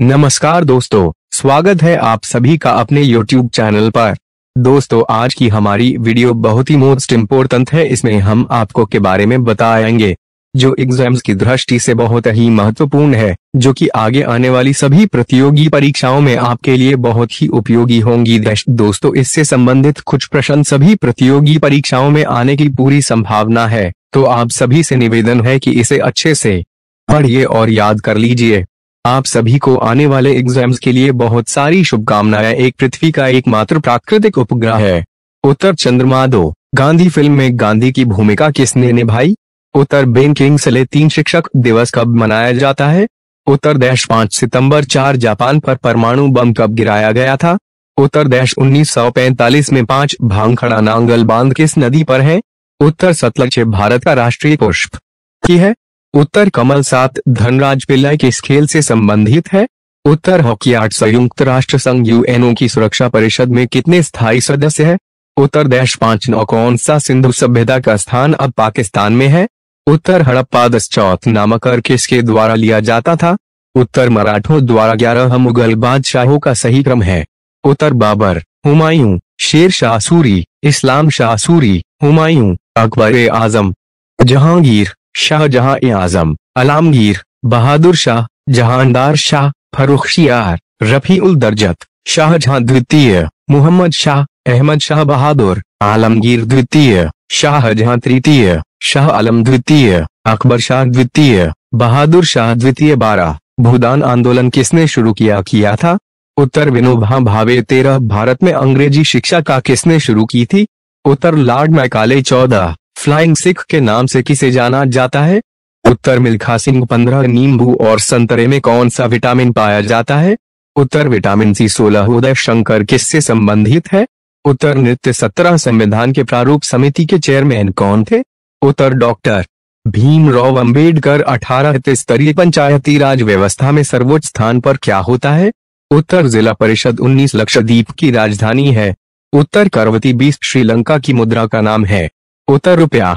नमस्कार दोस्तों स्वागत है आप सभी का अपने YouTube चैनल पर दोस्तों आज की हमारी वीडियो बहुत ही मोस्ट इम्पोर्टेंट है इसमें हम आपको के बारे में बताएंगे जो एग्जाम्स की दृष्टि से बहुत ही महत्वपूर्ण है जो कि आगे आने वाली सभी प्रतियोगी परीक्षाओं में आपके लिए बहुत ही उपयोगी होंगी दोस्तों इससे संबंधित कुछ प्रश्न सभी प्रतियोगी परीक्षाओं में आने की पूरी संभावना है तो आप सभी से निवेदन है कि इसे अच्छे से पढ़िए और याद कर लीजिए आप सभी को आने वाले एग्जाम्स के लिए बहुत सारी शुभकामनाएं एक पृथ्वी का एकमात्र प्राकृतिक उपग्रह है उत्तर चंद्रमा दो गांधी फिल्म में गांधी की भूमिका किसने निभाई उत्तर बेन किंग्सले तीन शिक्षक दिवस कब मनाया जाता है उत्तर देश पांच सितंबर चार जापान पर परमाणु बम कब गिराया गया था उत्तर देश 1945 में पांच भांगखड़ा नांगल बांध किस नदी पर है उत्तर सतलज भारत का राष्ट्रीय पुष्प की है उत्तर कमल सात धनराज पिल्ला के खेल से संबंधित है उत्तर हॉकी आठ संयुक्त राष्ट्र संघ यूएनओ की सुरक्षा परिषद में कितने स्थायी सदस्य है उत्तर देश पांच नौ कौन सा सिंधु सभ्यता का स्थान अब पाकिस्तान में है उत्तर हड़प्पा चौथ नामक किसके द्वारा लिया जाता था उत्तर मराठों द्वारा ग्यारह मुगल बादशाहों का सही क्रम है उत्तर बाबर हुमायूं शेर शाह सूरी इस्लाम शाह सूरी हुमायूं अकबर आजम जहांगीर शाहजहां आजम अलामगीर बहादुर शाह जहांदार शाह फरुखशियार रफी उल दर्जत शाहजहां द्वितीय मोहम्मद शाह अहमद शाह बहादुर आलमगीर द्वितीय शाहजहां तृतीय शाह आलम द्वितीय अकबर शाह द्वितीय बहादुर शाह द्वितीय बारह भूदान आंदोलन किसने शुरू किया किया था उत्तर विनोबा भावे तेरह भारत में अंग्रेजी शिक्षा का किसने शुरू की थी उत्तर लॉर्ड मैकाले चौदह फ्लाइंग सिख के नाम से किसे जाना जाता है उत्तर मिल्खा सिंह पंद्रह नींबू और संतरे में कौन सा विटामिन पाया जाता है उत्तर विटामिन सी सोलह उदय शंकर किससे संबंधित है उत्तर नृत्य सत्रह संविधान के प्रारूप समिति के चेयरमैन कौन थे उत्तर डॉक्टर भीमराव अंबेडकर अठारह स्तरीय पंचायती राज व्यवस्था में सर्वोच्च स्थान पर क्या होता है उत्तर जिला परिषद उन्नीस लक्षद्वीप की राजधानी है उत्तर करवती बीस श्रीलंका की मुद्रा का नाम है उत्तर रुपया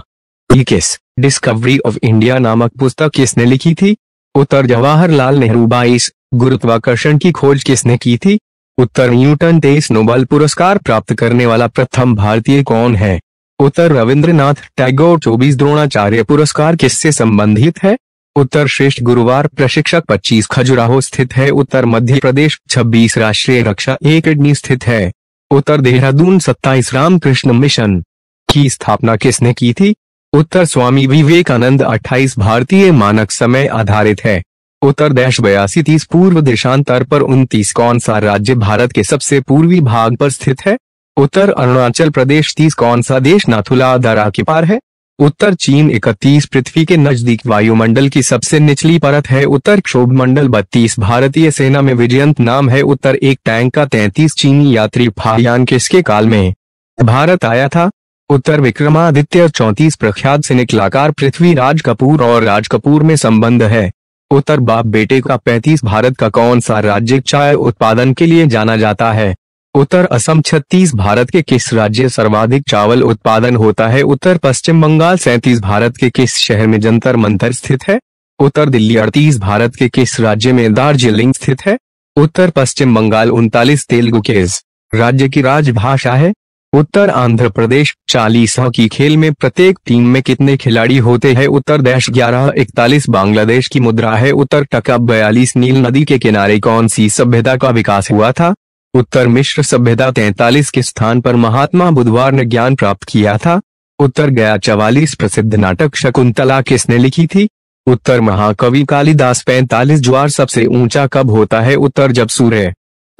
इक्कीस डिस्कवरी ऑफ इंडिया नामक पुस्तक किसने लिखी थी उत्तर जवाहरलाल नेहरू बाईस गुरुत्वाकर्षण की खोज किसने की थी उत्तर न्यूटन तेईस नोबल पुरस्कार प्राप्त करने वाला प्रथम भारतीय कौन है उत्तर रविंद्रनाथ टैगोर चौबीस द्रोणाचार्य पुरस्कार किससे संबंधित है उत्तर श्रेष्ठ गुरुवार प्रशिक्षक 25 खजुराहो स्थित है उत्तर मध्य प्रदेश 26 राष्ट्रीय रक्षा एकेडमी स्थित है उत्तर देहरादून 27 रामकृष्ण मिशन की स्थापना किसने की थी उत्तर स्वामी विवेकानंद 28 भारतीय मानक समय आधारित है उत्तर देश बयासी तीस पूर्व देशांतर पर उनतीस कौन सा राज्य भारत के सबसे पूर्वी भाग पर स्थित है उत्तर अरुणाचल प्रदेश तीस कौन सा देश नाथुला दरा के पार है उत्तर चीन इकतीस पृथ्वी के नजदीक वायुमंडल की सबसे निचली परत है उत्तर क्षोभ मंडल बत्तीस भारतीय सेना में विजयंत नाम है उत्तर एक टैंक का तैतीस चीनी यात्री फायान किसके काल में भारत आया था उत्तर विक्रमादित्य चौंतीस प्रख्यात सिने कलाकार पृथ्वीराज कपूर और राज कपूर में संबंध है उत्तर बाप बेटे का पैंतीस भारत का कौन सा राज्य चाय उत्पादन के लिए जाना जाता है उत्तर असम छत्तीस भारत के किस राज्य सर्वाधिक चावल उत्पादन होता है उत्तर पश्चिम बंगाल सैतीस भारत के किस शहर में जंतर मंतर स्थित है उत्तर दिल्ली अड़तीस भारत के किस राज्य में दार्जिलिंग स्थित है उत्तर पश्चिम बंगाल उनतालीस तेलुगु के राज्य की राजभाषा है उत्तर आंध्र प्रदेश चालीस हॉकी खेल में प्रत्येक टीम में कितने खिलाड़ी होते हैं उत्तर देश ग्यारह इकतालीस बांग्लादेश की मुद्रा है उत्तर टका बयालीस नील नदी के किनारे कौन सी सभ्यता का विकास हुआ था उत्तर मिश्र सभ्यता तैतालीस के स्थान पर महात्मा बुधवार ने ज्ञान प्राप्त किया था उत्तर गया चवालीस प्रसिद्ध नाटक शकुंतला किसने लिखी थी उत्तर महाकवि कालिदास पैंतालीस ज्वार सबसे ऊंचा कब होता है उत्तर जब सूर्य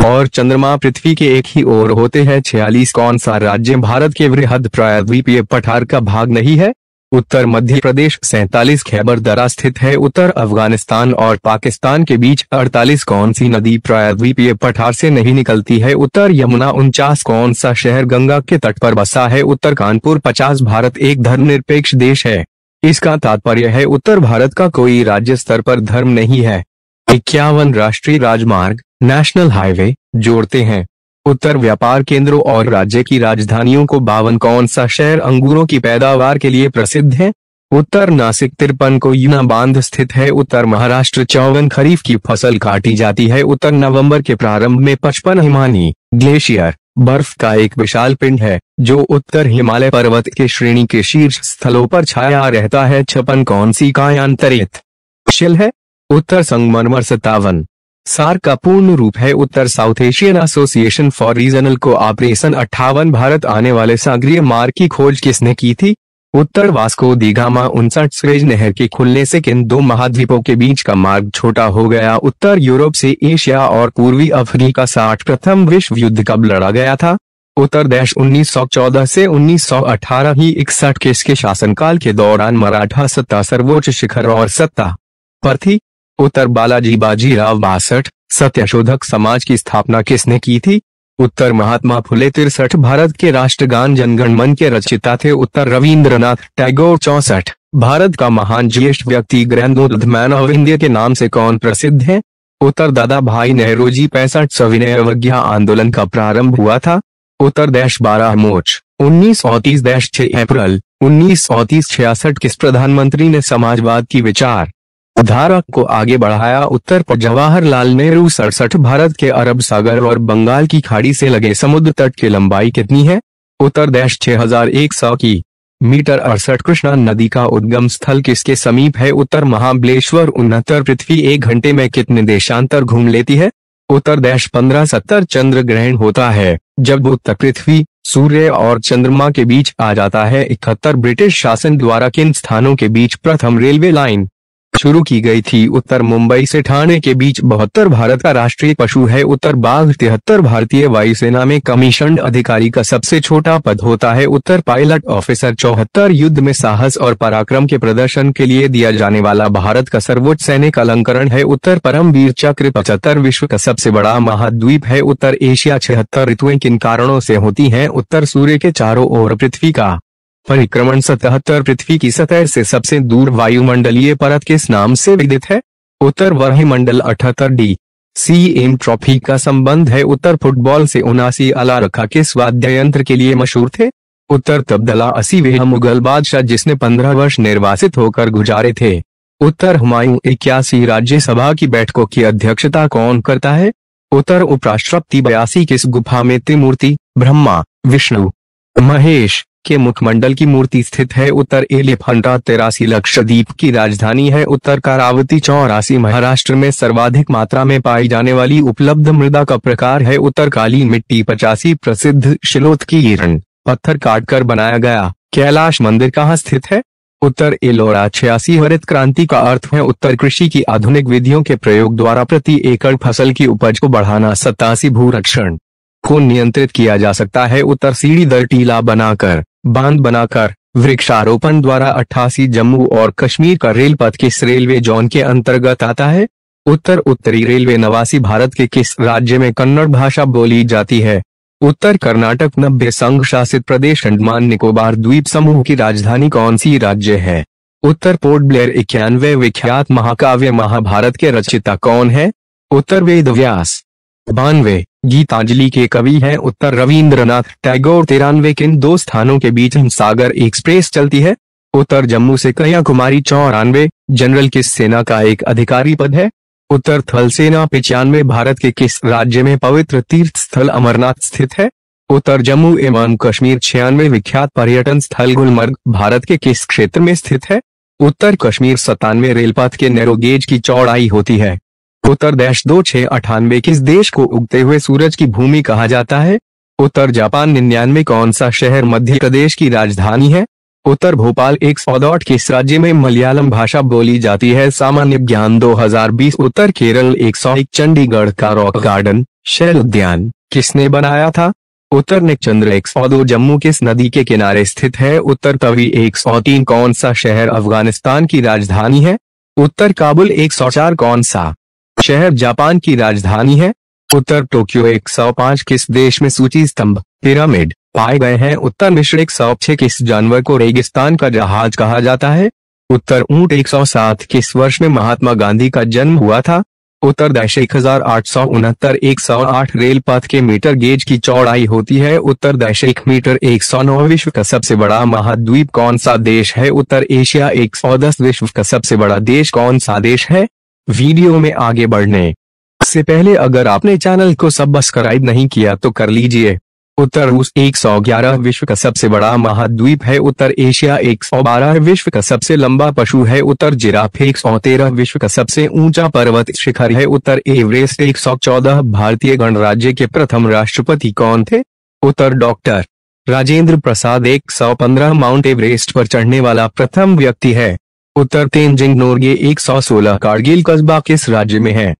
और चंद्रमा पृथ्वी के एक ही ओर होते हैं छियालीस कौन सा राज्य भारत के वृहद प्रायद्वीपीय पठार का भाग नहीं है उत्तर मध्य प्रदेश सैतालीस खैबर दरा स्थित है उत्तर अफगानिस्तान और पाकिस्तान के बीच अड़तालीस कौन सी नदी प्रायद्वीपीय पठार से नहीं निकलती है उत्तर यमुना उनचास कौन सा शहर गंगा के तट पर बसा है उत्तर कानपुर पचास भारत एक धर्मनिरपेक्ष देश है इसका तात्पर्य है उत्तर भारत का कोई राज्य स्तर पर धर्म नहीं है इक्यावन राष्ट्रीय राजमार्ग नेशनल हाईवे जोड़ते हैं उत्तर व्यापार केंद्रों और राज्य की राजधानियों को बावन कौन सा शहर अंगूरों की पैदावार के लिए प्रसिद्ध है उत्तर नासिक तिरपन को यूना बांध स्थित है उत्तर महाराष्ट्र चौवन खरीफ की फसल काटी जाती है उत्तर नवंबर के प्रारंभ में पचपन हिमानी ग्लेशियर बर्फ का एक विशाल पिंड है जो उत्तर हिमालय पर्वत के श्रेणी के शीर्ष स्थलों पर छाया रहता है छपन कौन सी कायांतरित शिल है उत्तर संगमरमर सत्तावन सार का पूर्ण रूप है उत्तर South Asian Association for Regional cooperation अट्ठावन भारत आने वाले सागरीय मार्ग की खोज किसने की थी उत्तर वास्को दीघामा उनसठ स्वेज नहर के खुलने से किन दो महाद्वीपों के बीच का मार्ग छोटा हो गया उत्तर यूरोप से एशिया और पूर्वी अफ्रीका साठ प्रथम विश्व युद्ध कब लड़ा गया था उत्तर देश 1914 से 1918 ही इकसठ के शासनकाल के दौरान मराठा सत्ता सर्वोच्च शिखर और सत्ता पर थी उत्तर बालाजी बाजीराव बासठ सत्यशोधक समाज की स्थापना किसने की थी उत्तर महात्मा फुले तिरसठ भारत के राष्ट्रगान जनगण मन के रचिता थे उत्तर रविंद्रनाथ टैगोर चौसठ भारत का महान ज्येष्ठ व्यक्ति ग्रैंड मैन ऑफ इंडिया के नाम से कौन प्रसिद्ध है उत्तर दादा भाई नेहरू जी पैंसठ सविनय अवज्ञा आंदोलन का प्रारंभ हुआ था उत्तर देश बारह मोर्च उन्नीस देश छह अप्रैल उन्नीस छियासठ किस प्रधानमंत्री ने समाजवाद की विचार धारा को आगे बढ़ाया उत्तर पर जवाहरलाल नेहरू सड़सठ भारत के अरब सागर और बंगाल की खाड़ी से लगे समुद्र तट की लंबाई कितनी है उत्तर देश सौ की मीटर अड़सठ कृष्णा नदी का उद्गम स्थल किसके समीप है उत्तर महाबलेश्वर उनहत्तर पृथ्वी एक घंटे में कितने देशांतर घूम लेती है उत्तर देश पंद्रह सत्तर चंद्र ग्रहण होता है जब उत्तर पृथ्वी सूर्य और चंद्रमा के बीच आ जाता है इकहत्तर ब्रिटिश शासन द्वारा किन स्थानों के बीच प्रथम रेलवे लाइन शुरू की गई थी उत्तर मुंबई से ठाणे के बीच बहत्तर भारत का राष्ट्रीय पशु है उत्तर बाघ तिहत्तर भारतीय वायुसेना में कमीशन अधिकारी का सबसे छोटा पद होता है उत्तर पायलट ऑफिसर चौहत्तर युद्ध में साहस और पराक्रम के प्रदर्शन के लिए दिया जाने वाला भारत का सर्वोच्च सैनिक अलंकरण है उत्तर परमवीर चक्र पचहत्तर विश्व का सबसे बड़ा महाद्वीप है उत्तर एशिया छिहत्तर ऋतुएं किन कारणों से होती है उत्तर सूर्य के चारों ओर पृथ्वी का परिक्रमण सतहत्तर पृथ्वी की सतह से सबसे दूर वायुमंडलीय परत किस नाम से विदित है उत्तर वही मंडल अठहत्तर डी सी एम ट्रॉफी का संबंध है उत्तर फुटबॉल से उनासी रखा के स्वाद्य यंत्र के लिए मशहूर थे उत्तर तब्दला असी वे मुगल बादशाह जिसने पंद्रह वर्ष निर्वासित होकर गुजारे थे उत्तर हुमायूं इक्यासी राज्यसभा की बैठकों की अध्यक्षता कौन करता है उत्तर उपराष्ट्रपति बयासी किस गुफा में त्रिमूर्ति ब्रह्मा विष्णु महेश के मुखमंडल की मूर्ति स्थित है उत्तर एलिफंटा तेरासी लक्षद्वीप की राजधानी है उत्तर कारावती चौरासी महाराष्ट्र में सर्वाधिक मात्रा में पाई जाने वाली उपलब्ध मृदा का प्रकार है उत्तर काली मिट्टी पचासी प्रसिद्ध शिलोत की हिरण पत्थर काटकर बनाया गया कैलाश मंदिर कहाँ स्थित है उत्तर एलोरा छियासी हरित क्रांति का अर्थ है उत्तर कृषि की आधुनिक विधियों के प्रयोग द्वारा प्रति एकड़ फसल की उपज को बढ़ाना सतासी भूरक्षण को नियंत्रित किया जा सकता है उत्तर सीढ़ी दर टीला बनाकर बांध बनाकर वृक्षारोपण द्वारा अट्ठासी जम्मू और कश्मीर का रेल पथ किस रेलवे जोन के अंतर्गत आता है उत्तर उत्तरी रेलवे नवासी भारत के किस राज्य में कन्नड़ भाषा बोली जाती है उत्तर कर्नाटक नब्बे संघ शासित प्रदेश अंडमान निकोबार द्वीप समूह की राजधानी कौन सी राज्य है उत्तर पोर्ट ब्लेयर इक्यानवे विख्यात महाकाव्य महाभारत के रचिता कौन है उत्तर वेद व्यास बानवे गीतांजलि के कवि हैं उत्तर रविंद्रनाथ टैगोर तिरानवे किन दो स्थानों के बीच हिमसागर एक्सप्रेस चलती है उत्तर जम्मू से कन्याकुमारी चौरानवे जनरल किस सेना का एक अधिकारी पद है उत्तर थल सेना पिचानवे भारत के किस राज्य में पवित्र तीर्थ स्थल अमरनाथ स्थित है उत्तर जम्मू एवं कश्मीर छियानवे विख्यात पर्यटन स्थल गुलमर्ग भारत के किस क्षेत्र में स्थित है उत्तर कश्मीर सतानवे रेलपथ के नैरोगेज की चौड़ाई होती है उत्तर देश दो छह अठानवे किस देश को उगते हुए सूरज की भूमि कहा जाता है उत्तर जापान निन्यानवे कौन सा शहर मध्य प्रदेश की राजधानी है उत्तर भोपाल एक सौ किस राज्य में मलयालम भाषा बोली जाती है सामान्य ज्ञान 2020 उत्तर केरल एक सौ एक चंडीगढ़ का रॉक गार्डन शैल उद्यान किसने बनाया था उत्तर निक चंद्र एक सौ दो जम्मू किस नदी के किनारे स्थित है उत्तर तवी एक सौ तीन कौन सा शहर अफगानिस्तान की राजधानी है उत्तर काबुल एक सौ चार कौन सा शहर जापान की राजधानी है उत्तर टोक्यो 105 किस देश में सूची स्तंभ पिरामिड पाए गए हैं उत्तर मिश्र एक सौ किस जानवर को रेगिस्तान का जहाज कहा जाता है उत्तर ऊंट 107 किस वर्ष में महात्मा गांधी का जन्म हुआ था उत्तर दश एक हजार आठ सौ उनहत्तर एक सौ आठ रेल पथ के मीटर गेज की चौड़ाई होती है उत्तर दश एक मीटर एक सौ नौ विश्व का सबसे बड़ा महाद्वीप कौन सा देश है उत्तर एशिया एक सौ दस विश्व का सबसे बड़ा देश कौन सा देश है वीडियो में आगे बढ़ने से पहले अगर आपने चैनल को सब्सक्राइब नहीं किया तो कर लीजिए उत्तर रूस 111 विश्व का सबसे बड़ा महाद्वीप है उत्तर एशिया 112 विश्व का सबसे लंबा पशु है उत्तर जिराफ एक विश्व का सबसे ऊंचा पर्वत शिखर है उत्तर एवरेस्ट 114 भारतीय गणराज्य के प्रथम राष्ट्रपति कौन थे उत्तर doctor Rajendra Prasad 115 Mount Everest पर चढ़ने वाला प्रथम व्यक्ति है उत्तर एक सौ 116 कारगिल कस्बा किस राज्य में है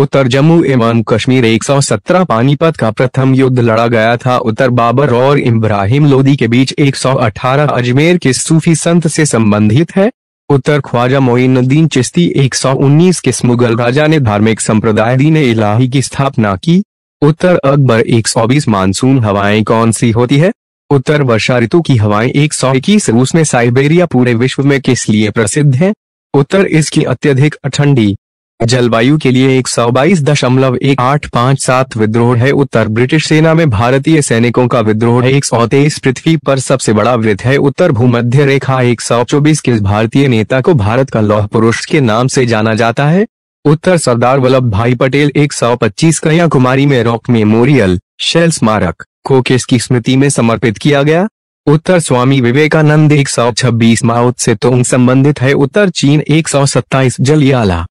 उत्तर जम्मू एवं कश्मीर 117 पानीपत का प्रथम युद्ध लड़ा गया था उत्तर बाबर और इब्राहिम लोदी के बीच 118 अजमेर के सूफी संत से संबंधित है उत्तर ख्वाजा मोइनुद्दीन चिश्ती 119 किस मुगल राजा ने धार्मिक संप्रदाय दीन इलाही की स्थापना की उत्तर अकबर 120 मानसून हवाएं कौन सी होती है उत्तर वर्षा ऋतु की हवाएं एक सौ इक्कीस रूस में साइबेरिया पूरे विश्व में किस लिए प्रसिद्ध है उत्तर इसकी अत्यधिक ठंडी जलवायु के लिए एक सौ बाईस दशमलव एक आठ पाँच सात विद्रोह है उत्तर ब्रिटिश सेना में भारतीय सैनिकों का विद्रोह एक सौ तेईस पृथ्वी पर सबसे बड़ा वृत्त है उत्तर भूमध्य रेखा एक सौ चौबीस किस भारतीय नेता को भारत का लौह पुरुष के नाम से जाना जाता है उत्तर सरदार वल्लभ भाई पटेल एक सौ पच्चीस कन्याकुमारी में रॉक मेमोरियल शेल स्मारक को किसकी स्मृति में समर्पित किया गया उत्तर स्वामी विवेकानंद एक सौ छब्बीस माउथ से तो संबंधित है उत्तर चीन एक सौ सत्ताईस जलियाला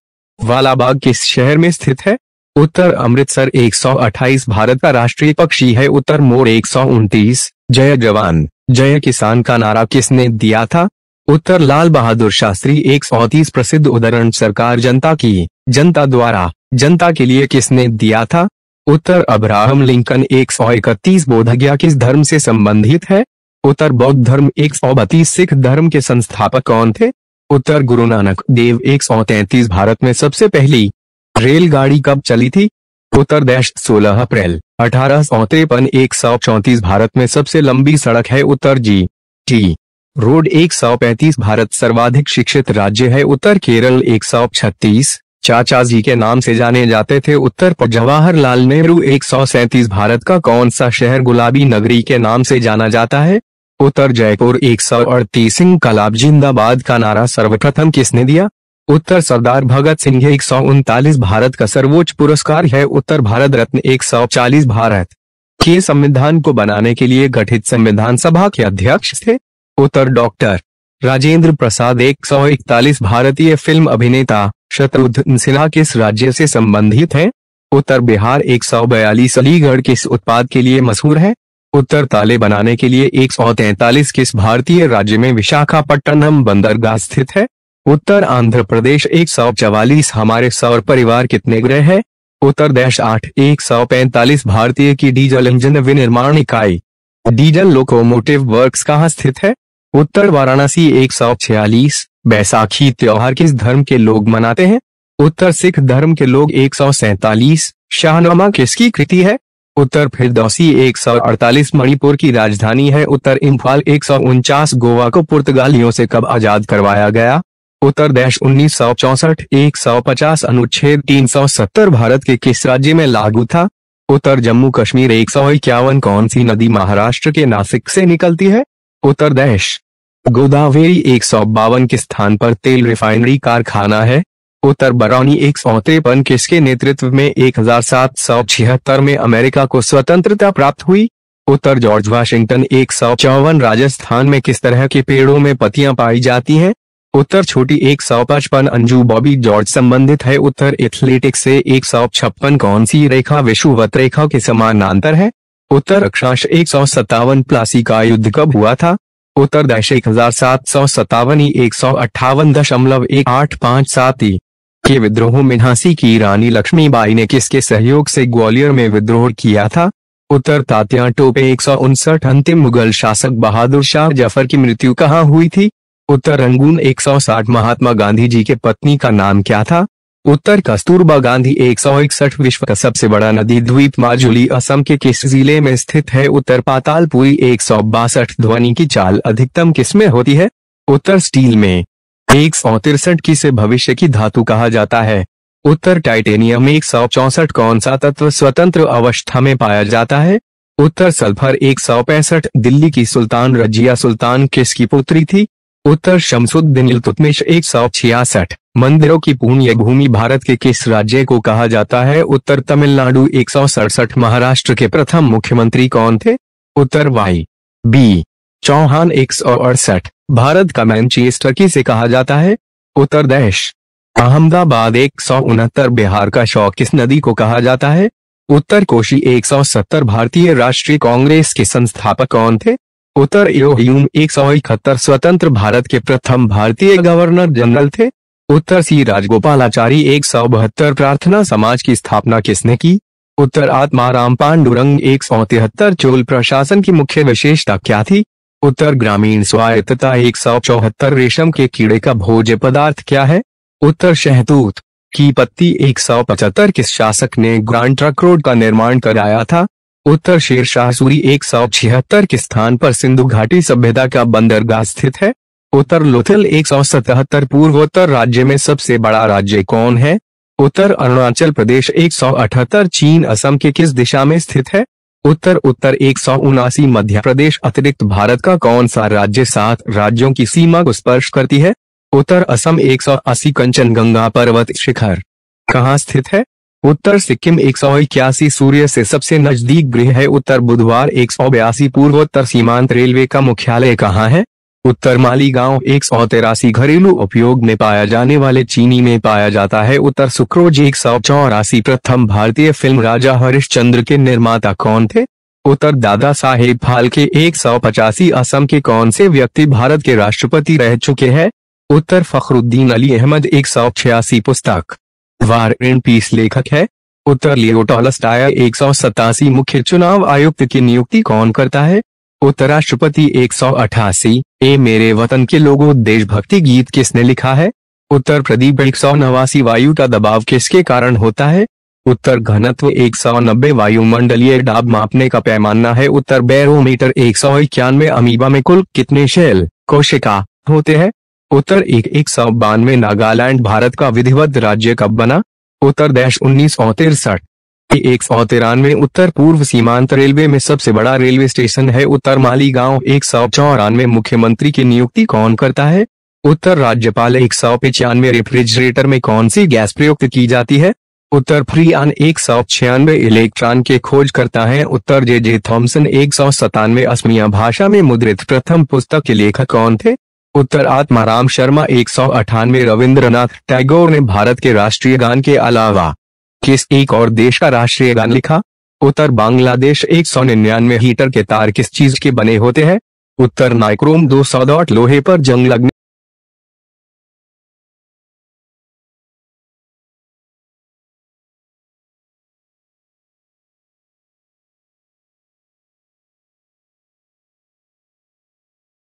वालाबाग किस शहर में स्थित है उत्तर अमृतसर एक सौ अट्ठाईस भारत का राष्ट्रीय पक्षी है उत्तर मोर एक सौ जय जवान जय किसान का नारा किसने दिया था उत्तर लाल बहादुर शास्त्री एक तीस प्रसिद्ध उदाहरण सरकार जनता की जनता द्वारा जनता के लिए किसने दिया था उत्तर अब्राहम लिंकन एक सौ इकतीस बोधज्ञा किस धर्म से संबंधित है उत्तर बौद्ध धर्म एक सौ बत्तीस सिख धर्म के संस्थापक कौन थे उत्तर गुरु नानक देव एक सौ तैतीस भारत में सबसे पहली रेलगाड़ी कब चली थी उत्तर देश 16 अप्रैल अठारह सौ तिरपन एक सौ चौतीस भारत में सबसे लंबी सड़क है उत्तर जी टी रोड एक सौ पैंतीस भारत सर्वाधिक शिक्षित राज्य है उत्तर केरल एक सौ छत्तीस चाचा जी के नाम से जाने जाते थे उत्तर पर जवाहरलाल नेहरू एक भारत का कौन सा शहर गुलाबी नगरी के नाम से जाना जाता है उत्तर जयपुर एक सौ अड़तीस कलाब जिंदाबाद का नारा सर्वप्रथम किसने दिया उत्तर सरदार भगत सिंह एक सौ उनतालीस भारत का सर्वोच्च पुरस्कार है उत्तर भारत रत्न एक सौ चालीस भारत के संविधान को बनाने के लिए गठित संविधान सभा के अध्यक्ष थे उत्तर डॉक्टर राजेंद्र प्रसाद इकतालीस भारतीय फिल्म अभिनेता शत्रुघ्न सिन्हा किस राज्य से संबंधित हैं? उत्तर बिहार बयालीस अलीगढ़ किस उत्पाद के लिए मशहूर है उत्तर ताले बनाने के लिए तैतालीस किस भारतीय राज्य में विशाखापट्टनम बंदरगाह स्थित है उत्तर आंध्र प्रदेश चवालीस हमारे सौर परिवार कितने ग्रह है उत्तर देश आठ एक भारतीय की डीजल इंजन विनिर्माण इकाई डीजल लोकोमोटिव वर्क्स कहाँ स्थित है उत्तर वाराणसी एक सौ छियालीस बैसाखी त्योहार किस धर्म के लोग मनाते हैं उत्तर सिख धर्म के लोग एक सौ सैतालीस शाहनामा किसकी कृति है उत्तर फिरदौसी 148 मणिपुर की राजधानी है उत्तर इम्फाल एक गोवा को पुर्तगालियों से कब आजाद करवाया गया उत्तर देश उन्नीस सौ चौसठ एक सौ पचास अनुच्छेद तीन सौ सत्तर भारत के किस राज्य में लागू था उत्तर जम्मू कश्मीर एक सौ इक्यावन कौन सी नदी महाराष्ट्र के नासिक से निकलती है उत्तर देश गोदावेरी एक सौ बावन के स्थान पर तेल रिफाइनरी कारखाना है उत्तर बरौनी एक सौ तिरपन किसके नेतृत्व में एक में अमेरिका को स्वतंत्रता प्राप्त हुई उत्तर जॉर्ज वाशिंगटन एक सौ चौवन राजस्थान में किस तरह के पेड़ों में पतियां पाई जाती हैं उत्तर छोटी एक सौ पचपन अंजू बॉबी जॉर्ज संबंधित है उत्तर एथलेटिक से एक सौ छप्पन कौन सी रेखा विश्ववत रेखा के समानांतर है उत्तर अक्षांश एक सौ सत्तावन प्लासी का युद्ध कब हुआ था उत्तरदायश एक हजार सात सौ सत्तावन एक सौ अट्ठावन दशमलव एक आठ पाँच सात के विद्रोह में झांसी की रानी लक्ष्मीबाई ने किसके सहयोग से ग्वालियर में विद्रोह किया था उत्तर तात्या टोपे एक सौ उनसठ अंतिम मुगल शासक बहादुर शाह जफर की मृत्यु कहाँ हुई थी उत्तर रंगून साठ महात्मा गांधी जी के पत्नी का नाम क्या था उत्तर कस्तूरबा गांधी एक सौ इकसठ विश्व का सबसे बड़ा नदी द्वीप माजुली असम के किस जिले में स्थित है उत्तर पातालपुरी एक सौ बासठ ध्वनि की चाल अधिकतम किस में होती है उत्तर स्टील में एक सौ तिरसठ की से भविष्य की धातु कहा जाता है उत्तर टाइटेनियम एक सौ चौसठ कौन सा तत्व स्वतंत्र अवस्था में पाया जाता है उत्तर सल्फर एक सौ पैंसठ दिल्ली की सुल्तान रजिया सुल्तान किसकी पुत्री थी उत्तर शमसुद्दीन इल्तुतमिश एक सौ छियासठ मंदिरों की पुण्य भूमि भारत के किस राज्य को कहा जाता है उत्तर तमिलनाडु एक महाराष्ट्र के प्रथम मुख्यमंत्री कौन थे उत्तर वाई बी चौहान एक भारत का मैनचेस्टर किसे कहा जाता है उत्तर देश अहमदाबाद एक बिहार का शौक किस नदी को कहा जाता है उत्तर कोशी 170 भारतीय राष्ट्रीय कांग्रेस के संस्थापक कौन थे उत्तर एक सौ स्वतंत्र भारत के प्रथम भारतीय गवर्नर जनरल थे उत्तर सी राजगोपालाचारी एक सौ बहत्तर प्रार्थना समाज की स्थापना किसने की उत्तर आत्मा राम पांडुरंग एक सौ तिहत्तर चोल प्रशासन की मुख्य विशेषता क्या थी उत्तर ग्रामीण स्वायत्तता एक सौ चौहत्तर रेशम के कीड़े का भोज्य पदार्थ क्या है उत्तर शहतूत की पत्ती एक सौ पचहत्तर किस शासक ने ग्रांड ट्रक रोड का निर्माण कराया था उत्तर शेर सूरी एक सौ छिहत्तर के स्थान पर सिंधु घाटी सभ्यता का बंदरगाह स्थित है उत्तर लोथल एक सौ सतहत्तर पूर्वोत्तर राज्य में सबसे बड़ा राज्य कौन है उत्तर अरुणाचल प्रदेश एक सौ अठहत्तर चीन असम के किस दिशा में स्थित है उत्तर उत्तर एक सौ उनासी मध्य प्रदेश अतिरिक्त भारत का कौन सा राज्य सात राज्यों की सीमा को स्पर्श करती है उत्तर असम एक सौ अस्सी कंचन गंगा पर्वत शिखर कहाँ स्थित है उत्तर सिक्किम एक सौ इक्यासी सूर्य से सबसे नजदीक गृह है उत्तर बुधवार एक सौ बयासी पूर्वोत्तर सीमांत रेलवे का मुख्यालय कहाँ है उत्तर माली एक सौ तेरासी घरेलू उपयोग में पाया जाने वाले चीनी में पाया जाता है उत्तर सुक्रोज एक सौ चौरासी प्रथम भारतीय फिल्म राजा हरिश्चंद्र के निर्माता कौन थे उत्तर दादा साहेब फालके एक सौ पचासी असम के कौन से व्यक्ति भारत के राष्ट्रपति रह चुके हैं उत्तर फखरुद्दीन अली अहमद एक सौ छियासी पुस्तक वार इन पीस लेखक है उत्तर लियोटोलस्टाया एक सौ सतासी मुख्य चुनाव आयुक्त की नियुक्ति कौन करता है उत्तराष्ट्रपति एक सौ अठासी ए मेरे वतन के लोगों देशभक्ति गीत किसने लिखा है उत्तर प्रदीप एक सौ नवासी वायु का दबाव किसके कारण होता है उत्तर घनत्व एक सौ नब्बे वायुमंडलीय डाब मापने का पैमाना है उत्तर बैरोमीटर एक सौ इक्यानवे अमीबा में कुल कितने शैल कोशिका होते हैं उत्तर एक एक सौ बानवे नागालैंड भारत का विधिवत राज्य कब बना उत्तर देश उन्नीस सौ तिरसठ एक सौ तिरानवे उत्तर पूर्व सीमांत रेलवे में सबसे बड़ा रेलवे स्टेशन है उत्तर माली गाँव एक सौ चौरानवे मुख्यमंत्री की नियुक्ति कौन करता है उत्तर राज्यपाल एक सौ पिचानवे रेफ्रिजरेटर में कौन सी गैस प्रयुक्त की जाती है उत्तर आन एक सौ छियानवे इलेक्ट्रॉन के खोज करता है उत्तर जे जे थॉम्सन एक सौ सतानवे असमिया भाषा में मुद्रित प्रथम पुस्तक के लेखक कौन थे उत्तर आत्माराम शर्मा एक सौ अठानवे रविन्द्रनाथ टैगोर ने भारत के राष्ट्रीय गान के अलावा किस एक और देश का राष्ट्रीय गान लिखा उत्तर बांग्लादेश एक सौ निन्यानवे हीटर के तार किस चीज के बने होते हैं उत्तर नाइक्रोम दो सौ दौट लोहे पर जंग लगने